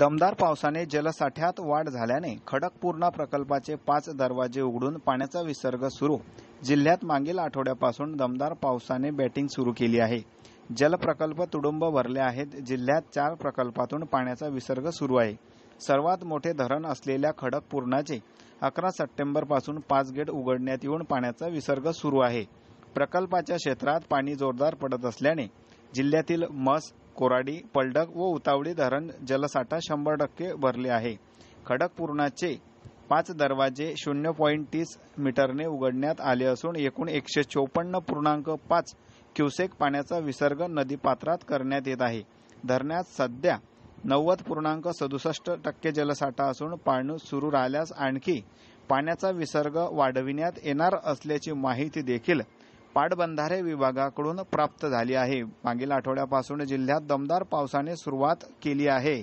दमदार पावसाने जलसाठ्यात वाढ झाल्याने खडकपूर्णा प्रकल्पाचे पाच दरवाजे उघडून पाण्याचा विसर्ग सुरू जिल्ह्यात मागील आठवड्यापासून दमदार पावसाने बॅटिंग सुरू केली आहे जलप्रकल्प तुडुंब भरले आहेत जिल्ह्यात चार प्रकल्पातून पाण्याचा विसर्ग सुरू आहे सर्वात मोठे धरण असलेल्या खडकपूर्णाचे अकरा पासून पाच गेट उघडण्यात येऊन पाण्याचा विसर्ग सुरू आहे प्रकल्पाच्या क्षेत्रात पाणी जोरदार पडत असल्याने जिल्ह्यातील मस कोराडी पलडक व उतावळी धरण जलसाठा शंभर टक्के भरले आहे खडकपूर्णाचे पाच दरवाजे शून्य पॉईंट तीस मीटरने उघडण्यात आले असून एकूण एकशे चोपन्न पूर्णांक पाच क्युसेक पाण्याचा विसर्ग नदीपात्रात करण्यात येत आहे धरणात सध्या नव्वद पूर्णांक सदुसष्ट टक्के जलसाठा असून पाणी सुरू राहिल्यास आणखी पाण्याचा विसर्ग वाढविण्यात येणार असल्याची माहिती देखील पाटबंधारे विभागाकडून प्राप्त झाली आहे मागील आठवड्यापासून जिल्ह्यात दमदार पावसाने सुरुवात केली आहे